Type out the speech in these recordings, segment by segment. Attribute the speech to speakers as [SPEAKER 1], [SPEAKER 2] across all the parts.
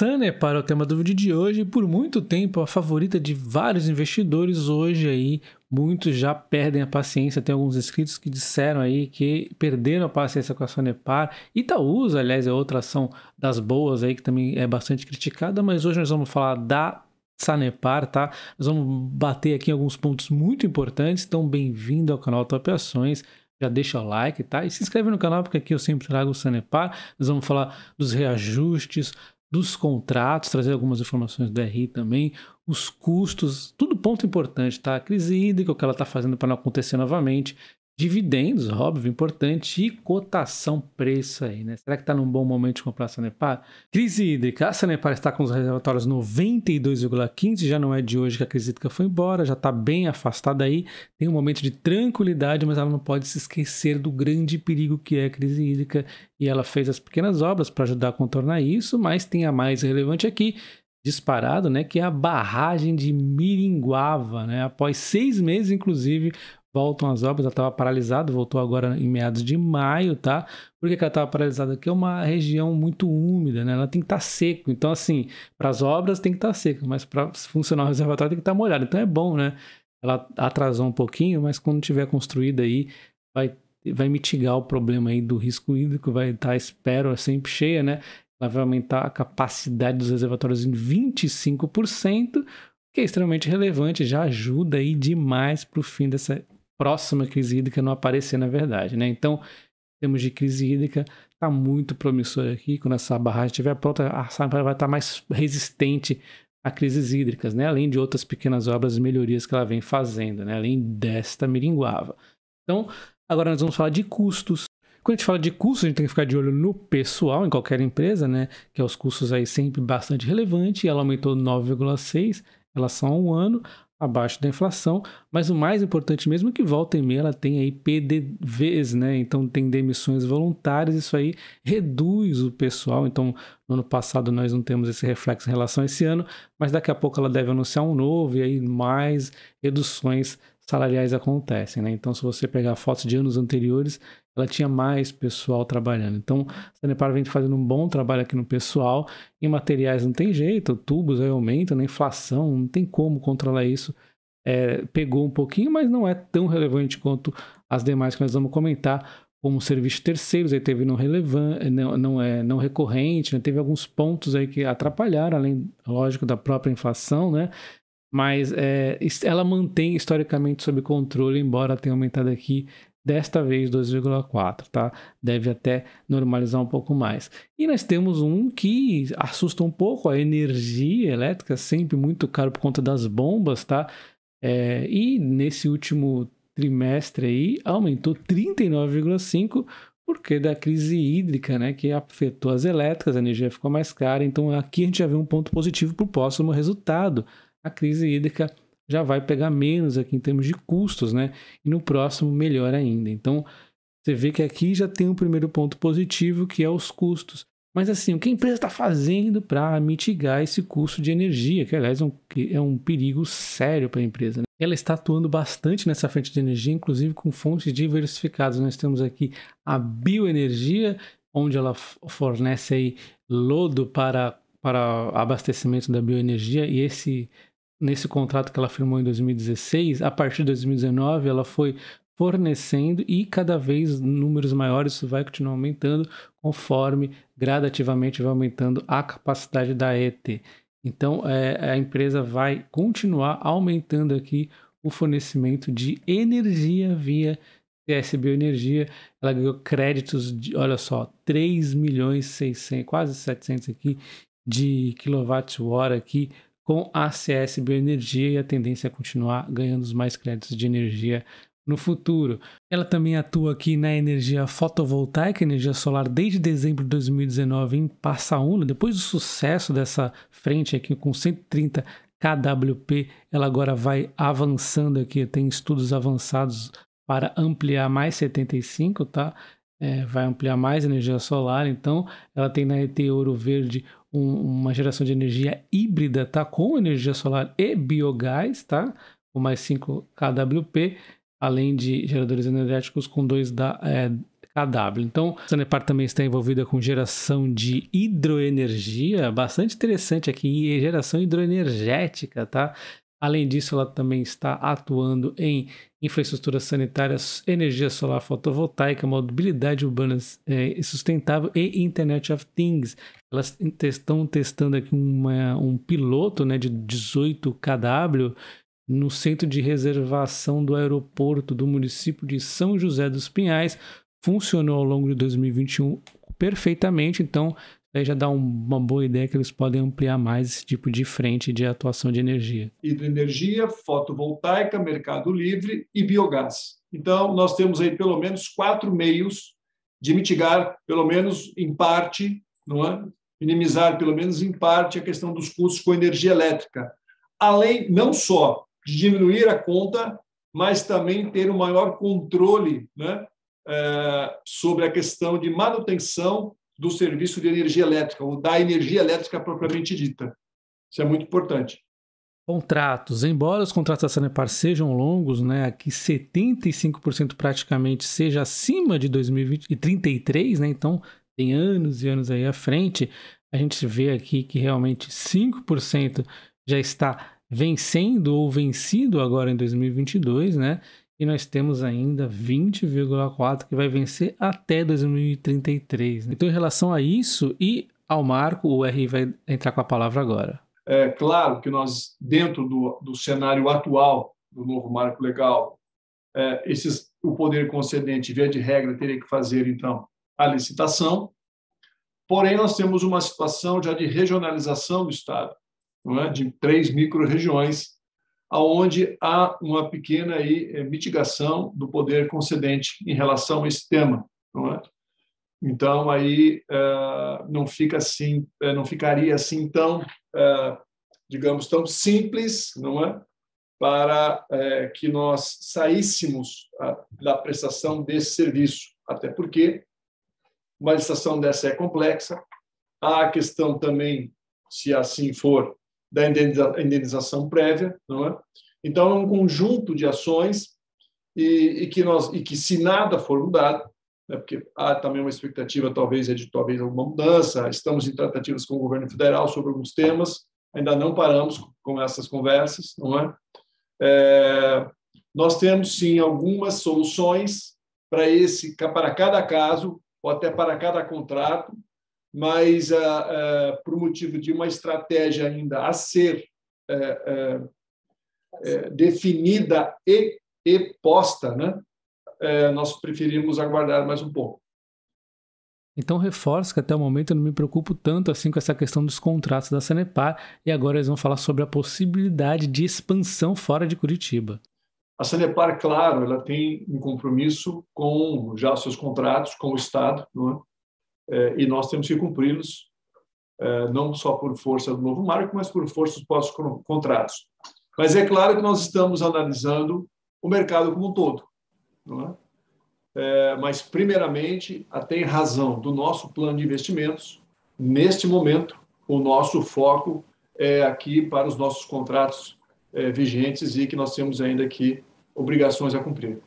[SPEAKER 1] Sanepar para o tema do vídeo de hoje, por muito tempo a favorita de vários investidores hoje aí, muitos já perdem a paciência, tem alguns inscritos que disseram aí que perderam a paciência com a Sanepar Itaúsa aliás é outra ação das boas aí que também é bastante criticada, mas hoje nós vamos falar da Sanepar, tá? Nós vamos bater aqui alguns pontos muito importantes, então bem-vindo ao canal Top Ações, já deixa o like, tá? E se inscreve no canal, porque aqui eu sempre trago o Sanepar. Nós vamos falar dos reajustes, dos contratos, trazer algumas informações do RI também, os custos, tudo ponto importante, tá? A crise hídrica, o que ela está fazendo para não acontecer novamente, dividendos, óbvio, importante, e cotação preço aí, né? Será que está num bom momento de comprar a Sanepar? Crise hídrica. A Sanepar está com os reservatórios 92,15, já não é de hoje que a crise hídrica foi embora, já está bem afastada aí, tem um momento de tranquilidade, mas ela não pode se esquecer do grande perigo que é a crise hídrica, e ela fez as pequenas obras para ajudar a contornar isso, mas tem a mais relevante aqui, disparado, né, que é a barragem de Miringuava, né? Após seis meses, inclusive, voltam as obras. Ela estava paralisada, voltou agora em meados de maio, tá? Por que, que ela estava paralisada? aqui é uma região muito úmida, né? Ela tem que estar tá seco. Então, assim, para as obras tem que estar tá seco, mas para funcionar o reservatório tem que estar tá molhado. Então é bom, né? Ela atrasou um pouquinho, mas quando tiver construída aí, vai, vai mitigar o problema aí do risco hídrico, vai estar, tá espero, é sempre cheia, né? Ela vai aumentar a capacidade dos reservatórios em 25%, que é extremamente relevante, já ajuda aí demais para o fim dessa próxima crise hídrica não aparecer, na verdade. Né? Então, temos de crise hídrica, está muito promissor aqui. Quando essa barragem estiver pronta, a Sampa vai estar mais resistente a crises hídricas, né? além de outras pequenas obras e melhorias que ela vem fazendo, né? além desta miringuava. Então, agora nós vamos falar de custos. Quando a gente fala de custos, a gente tem que ficar de olho no pessoal em qualquer empresa, né? que é os custos aí sempre bastante relevante, ela aumentou 9,6 em relação a um ano abaixo da inflação, mas o mais importante mesmo é que volta e meia ela tem aí PDVs, né? Então tem demissões voluntárias, isso aí reduz o pessoal. Então, no ano passado nós não temos esse reflexo em relação a esse ano, mas daqui a pouco ela deve anunciar um novo e aí mais reduções salariais acontecem, né? Então, se você pegar fotos de anos anteriores, ela tinha mais pessoal trabalhando. Então, a Sanepar vem fazendo um bom trabalho aqui no pessoal. Em materiais não tem jeito, tubos aí aumentam, né? inflação, não tem como controlar isso. É, pegou um pouquinho, mas não é tão relevante quanto as demais que nós vamos comentar, como serviços terceiros, aí teve não relevante, não, não, é, não recorrente, né? teve alguns pontos aí que atrapalharam, além, lógico, da própria inflação, né? mas é, ela mantém historicamente sob controle, embora tenha aumentado aqui desta vez 2,4, tá? Deve até normalizar um pouco mais. E nós temos um que assusta um pouco a energia elétrica, sempre muito caro por conta das bombas, tá? É, e nesse último trimestre aí aumentou 39,5 porque da crise hídrica, né, que afetou as elétricas, a energia ficou mais cara. Então aqui a gente já vê um ponto positivo para o próximo resultado a crise hídrica já vai pegar menos aqui em termos de custos, né? E no próximo, melhor ainda. Então, você vê que aqui já tem um primeiro ponto positivo, que é os custos. Mas assim, o que a empresa está fazendo para mitigar esse custo de energia, que aliás é um, é um perigo sério para a empresa. Né? Ela está atuando bastante nessa frente de energia, inclusive com fontes diversificadas. Nós temos aqui a bioenergia, onde ela fornece aí lodo para, para abastecimento da bioenergia, e esse nesse contrato que ela firmou em 2016, a partir de 2019 ela foi fornecendo e cada vez números maiores, isso vai continuar aumentando conforme gradativamente vai aumentando a capacidade da ET. Então é, a empresa vai continuar aumentando aqui o fornecimento de energia via CS Bioenergia. Ela ganhou créditos de, olha só, 3 milhões 600, quase 700 aqui de quilowatt-hora aqui com a CS Bioenergia e a tendência é continuar ganhando os mais créditos de energia no futuro. Ela também atua aqui na energia fotovoltaica, energia solar, desde dezembro de 2019 em Passaúna. Depois do sucesso dessa frente aqui com 130 KWP, ela agora vai avançando aqui, tem estudos avançados para ampliar mais 75, tá? É, vai ampliar mais energia solar, então ela tem na ET Ouro Verde um, uma geração de energia híbrida, tá? Com energia solar e biogás, tá? Com mais 5 kWp, além de geradores energéticos com 2 da, é, KW. Então, a Sanepar também está envolvida com geração de hidroenergia, bastante interessante aqui, geração hidroenergética, tá? Além disso, ela também está atuando em infraestruturas sanitárias, energia solar fotovoltaica, mobilidade urbana é, sustentável e Internet of Things. Elas estão testando aqui uma, um piloto né, de 18 kW no centro de reservação do aeroporto do município de São José dos Pinhais. Funcionou ao longo de 2021 perfeitamente, então aí já dá uma boa ideia que eles podem ampliar mais esse tipo de frente de atuação de energia.
[SPEAKER 2] Hidroenergia, fotovoltaica, mercado livre e biogás. Então, nós temos aí pelo menos quatro meios de mitigar, pelo menos em parte, não é? minimizar pelo menos em parte a questão dos custos com energia elétrica. Além, não só de diminuir a conta, mas também ter um maior controle né, eh, sobre a questão de manutenção do serviço de energia elétrica, ou da energia elétrica propriamente dita. Isso é muito importante.
[SPEAKER 1] Contratos. Embora os contratos da Sanepar sejam longos, né, que 75% praticamente seja acima de 2033, né, então tem anos e anos aí à frente, a gente vê aqui que realmente 5% já está vencendo ou vencido agora em 2022, né? e nós temos ainda 20,4 que vai vencer até 2033. Né? Então, em relação a isso e ao marco, o R vai entrar com a palavra agora.
[SPEAKER 2] É claro que nós, dentro do, do cenário atual do novo marco legal, é, esses, o poder concedente, via de regra, teria que fazer, então, a licitação. Porém, nós temos uma situação já de regionalização do Estado, é? de três micro-regiões aonde há uma pequena aí, eh, mitigação do poder concedente em relação a esse tema, não é? Então aí eh, não fica assim, eh, não ficaria assim tão, digamos tão simples, não é, para que nós saíssemos da prestação desse serviço, até porque uma licitação dessa é complexa, há a questão também, se assim for, da indenização prévia, não é? Então é um conjunto de ações e, e que nós e que se nada for mudado, né, porque há também uma expectativa talvez é de talvez alguma mudança. Estamos em tratativas com o governo federal sobre alguns temas. Ainda não paramos com essas conversas, não é? é nós temos sim algumas soluções para esse para cada caso ou até para cada contrato mas ah, ah, por motivo de uma estratégia ainda a ser eh, eh, eh, definida e, e posta, né? nós preferimos aguardar mais um pouco.
[SPEAKER 1] Então reforço que até o momento eu não me preocupo tanto assim com essa questão dos contratos da Sanepar e agora eles vão falar sobre a possibilidade de expansão fora de Curitiba.
[SPEAKER 2] A Sanepar, claro, ela tem um compromisso com já seus contratos com o Estado, não é? Eh, e nós temos que cumpri-los, eh, não só por força do novo marco, mas por força dos próprios contratos. Mas é claro que nós estamos analisando o mercado como um todo. É? Eh, mas, primeiramente, até em razão do nosso plano de investimentos, neste momento, o nosso foco é aqui para os nossos contratos vigentes e que nós temos ainda aqui obrigações a cumprir.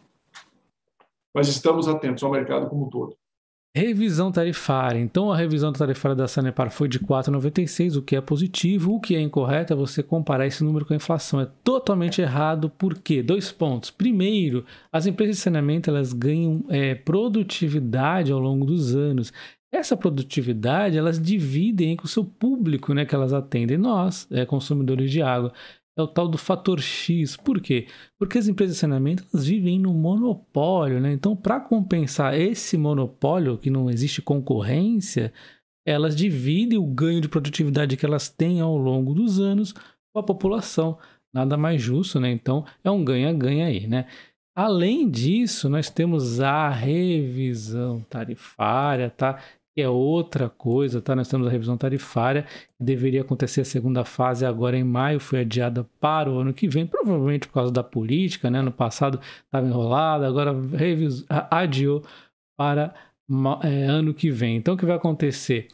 [SPEAKER 2] Mas estamos atentos ao mercado como um todo.
[SPEAKER 1] Revisão tarifária. Então, a revisão tarifária da Sanepar foi de 4,96, o que é positivo. O que é incorreto é você comparar esse número com a inflação. É totalmente errado. Por quê? Dois pontos. Primeiro, as empresas de saneamento elas ganham é, produtividade ao longo dos anos. Essa produtividade elas dividem com o seu público né, que elas atendem, nós, é, consumidores de água é o tal do fator X. Por quê? Porque as empresas de saneamento vivem no monopólio, né? Então, para compensar esse monopólio, que não existe concorrência, elas dividem o ganho de produtividade que elas têm ao longo dos anos com a população. Nada mais justo, né? Então, é um ganha-ganha aí, né? Além disso, nós temos a revisão tarifária, tá? que é outra coisa, tá? Nós temos a revisão tarifária, que deveria acontecer a segunda fase agora em maio, foi adiada para o ano que vem, provavelmente por causa da política, né? No passado estava enrolada, agora revis... adiou para é, ano que vem. Então, o que vai acontecer?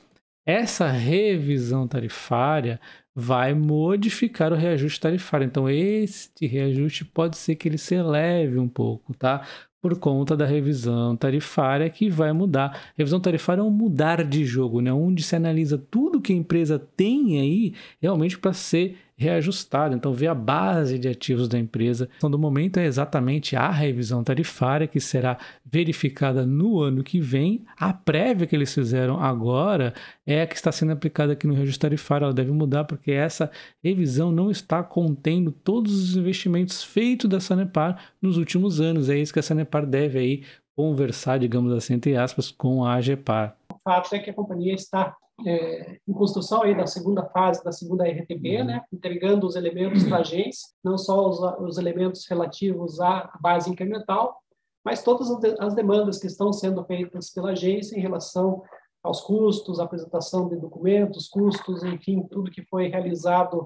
[SPEAKER 1] Essa revisão tarifária vai modificar o reajuste tarifário. Então, este reajuste pode ser que ele se eleve um pouco, tá? por conta da revisão tarifária que vai mudar. Revisão tarifária é um mudar de jogo, né? onde se analisa tudo que a empresa tem aí realmente para ser reajustado. Então, ver a base de ativos da empresa. Então, do momento é exatamente a revisão tarifária que será verificada no ano que vem. A prévia que eles fizeram agora é a que está sendo aplicada aqui no registro tarifário. Ela deve mudar porque essa revisão não está contendo todos os investimentos feitos da Sanepar nos últimos anos. É isso que a Sanepar deve aí conversar, digamos assim, entre aspas, com a AGEPAR. O fato é que a companhia está é, em construção aí da segunda fase da segunda RTB, uhum. né, entregando os elementos para a agência, não só os, os, elementos relativos à base incremental, mas todas as demandas que estão sendo feitas pela agência em relação aos custos, apresentação de documentos, custos, enfim, tudo que foi realizado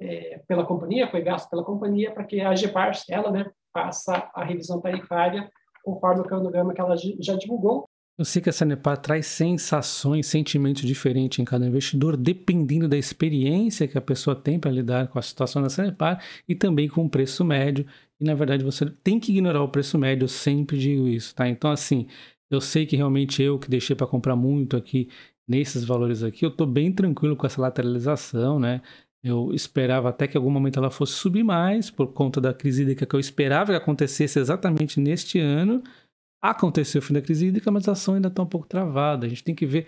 [SPEAKER 1] é, pela companhia, foi gasto pela companhia, para que a GPARS, ela, né, faça a revisão tarifária conforme o cronograma que ela já divulgou, eu sei que a Sanepar traz sensações, sentimentos diferentes em cada investidor, dependendo da experiência que a pessoa tem para lidar com a situação da Sanepar e também com o preço médio. E na verdade você tem que ignorar o preço médio, eu sempre digo isso, tá? Então, assim, eu sei que realmente eu que deixei para comprar muito aqui nesses valores aqui, eu estou bem tranquilo com essa lateralização, né? Eu esperava até que em algum momento ela fosse subir mais por conta da crise hídrica que eu esperava que acontecesse exatamente neste ano. Aconteceu o fim da crise hídrica, mas a ação ainda está um pouco travada. A gente tem que ver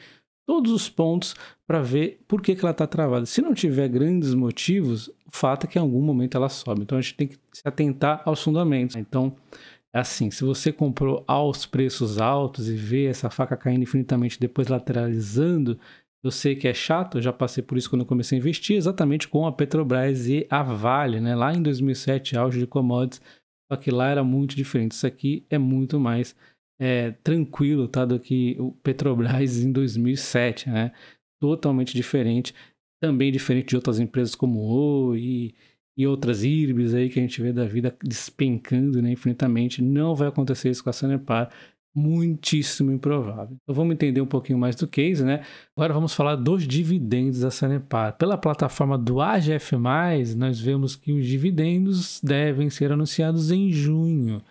[SPEAKER 1] todos os pontos para ver por que, que ela está travada. Se não tiver grandes motivos, o fato é que em algum momento ela sobe. Então a gente tem que se atentar aos fundamentos. Então, é assim, se você comprou aos preços altos e vê essa faca caindo infinitamente depois lateralizando, eu sei que é chato, eu já passei por isso quando eu comecei a investir, exatamente com a Petrobras e a Vale, né? Lá em 2007, auge de commodities, só que lá era muito diferente. Isso aqui é muito mais é, tranquilo, tá? Do que o Petrobras em 2007, né? Totalmente diferente. Também diferente de outras empresas como o e, e outras IRBs aí que a gente vê da vida despencando né, infinitamente. Não vai acontecer isso com a Sanepar muitíssimo improvável. Então vamos entender um pouquinho mais do case, né? Agora vamos falar dos dividendos da Sanepar. Pela plataforma do AGF+, nós vemos que os dividendos devem ser anunciados em junho.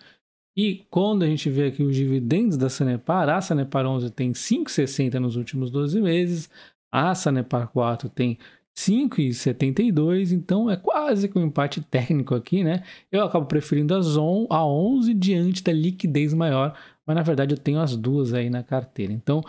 [SPEAKER 1] E quando a gente vê aqui os dividendos da Sanepar, a Sanepar 11 tem 5,60 nos últimos 12 meses, a Sanepar 4 tem 5,72, então é quase que um empate técnico aqui, né? Eu acabo preferindo a, Zon, a 11 diante da liquidez maior mas na verdade eu tenho as duas aí na carteira. Então,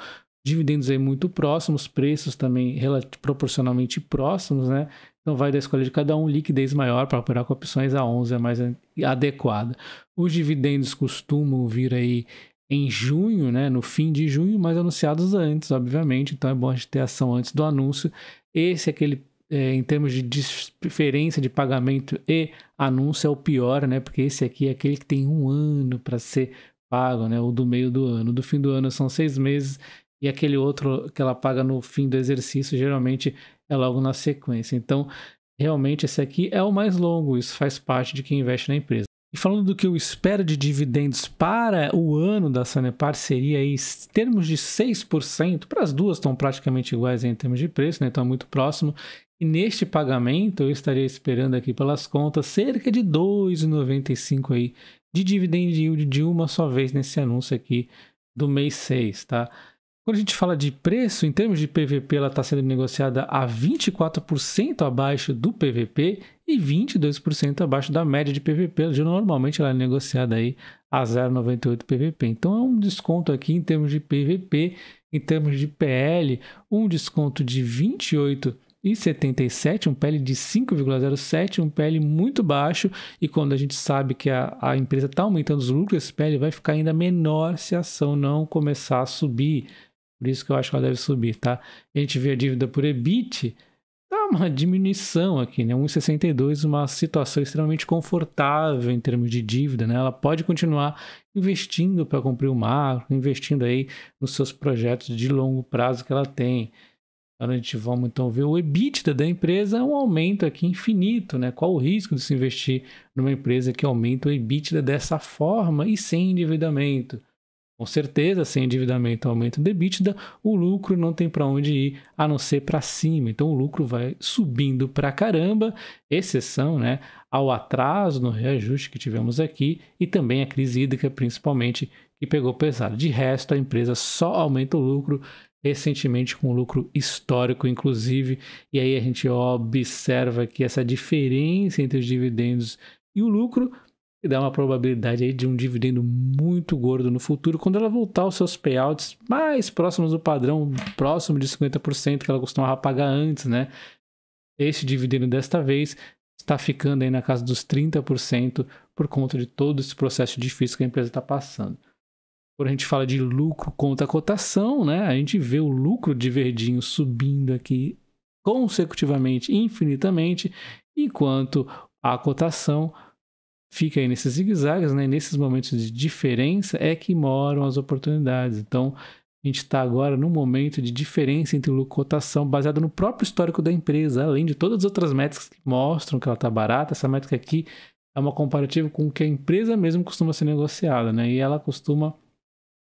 [SPEAKER 1] dividendos aí muito próximos, preços também proporcionalmente próximos, né? Então vai da escolha de cada um, liquidez maior para operar com opções a 11 é mais adequada. Os dividendos costumam vir aí em junho, né, no fim de junho, mas anunciados antes, obviamente, então é bom a gente ter ação antes do anúncio. Esse é aquele é, em termos de diferença de pagamento e anúncio é o pior, né? Porque esse aqui é aquele que tem um ano para ser pago né? O do meio do ano. Do fim do ano são seis meses e aquele outro que ela paga no fim do exercício, geralmente é logo na sequência. Então, realmente, esse aqui é o mais longo, isso faz parte de quem investe na empresa. E falando do que eu espero de dividendos para o ano da Sanepar, seria aí, em termos de 6%, para as duas estão praticamente iguais em termos de preço, né? então é muito próximo. E neste pagamento, eu estaria esperando aqui pelas contas cerca de 2,95 aí de dividend yield de uma só vez nesse anúncio aqui do mês 6, tá? Quando a gente fala de preço, em termos de PVP, ela está sendo negociada a 24% abaixo do PVP e 22% abaixo da média de PVP. Normalmente ela é negociada aí a 0,98 PVP. Então é um desconto aqui em termos de PVP, em termos de PL, um desconto de 28 1,77, um PL de 5,07, um PL muito baixo, e quando a gente sabe que a, a empresa está aumentando os lucros, esse PL vai ficar ainda menor se a ação não começar a subir. Por isso que eu acho que ela deve subir, tá? A gente vê a dívida por EBIT, dá tá uma diminuição aqui, né? 1,62, uma situação extremamente confortável em termos de dívida, né? Ela pode continuar investindo para cumprir o marco, investindo aí nos seus projetos de longo prazo que ela tem. A gente vamos então ver o EBITDA da empresa, um aumento aqui infinito, né? Qual o risco de se investir numa empresa que aumenta o EBITDA dessa forma e sem endividamento? Com certeza, sem endividamento, aumento do EBITDA, o lucro não tem para onde ir, a não ser para cima. Então o lucro vai subindo para caramba, exceção, né, ao atraso no reajuste que tivemos aqui e também a crise hídrica, principalmente, que pegou pesado. De resto, a empresa só aumenta o lucro recentemente com lucro histórico, inclusive. E aí a gente observa que essa diferença entre os dividendos e o lucro que dá uma probabilidade aí de um dividendo muito gordo no futuro, quando ela voltar aos seus payouts mais próximos do padrão, próximo de 50% que ela costumava pagar antes, né? Esse dividendo desta vez está ficando aí na casa dos 30% por conta de todo esse processo difícil que a empresa está passando. Quando a gente fala de lucro contra cotação, né? A gente vê o lucro de verdinho subindo aqui consecutivamente, infinitamente, enquanto a cotação fica aí nesses zigue-zagues, né? Nesses momentos de diferença é que moram as oportunidades. Então, a gente está agora num momento de diferença entre lucro e cotação, baseado no próprio histórico da empresa, além de todas as outras métricas que mostram que ela está barata. Essa métrica aqui é uma comparativa com o que a empresa mesmo costuma ser negociada, né? E ela costuma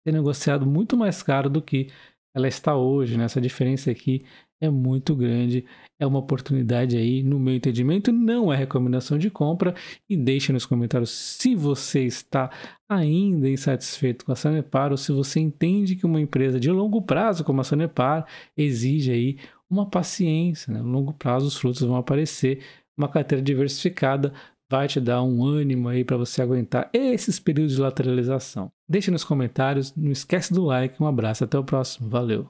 [SPEAKER 1] ter negociado muito mais caro do que ela está hoje, né? Essa diferença aqui é muito grande, é uma oportunidade aí, no meu entendimento, não é recomendação de compra. E deixe nos comentários se você está ainda insatisfeito com a Sanepar ou se você entende que uma empresa de longo prazo como a Sanepar exige aí uma paciência, né? No longo prazo os frutos vão aparecer, uma carteira diversificada vai te dar um ânimo aí para você aguentar esses períodos de lateralização. Deixe nos comentários, não esquece do like, um abraço, até o próximo, valeu!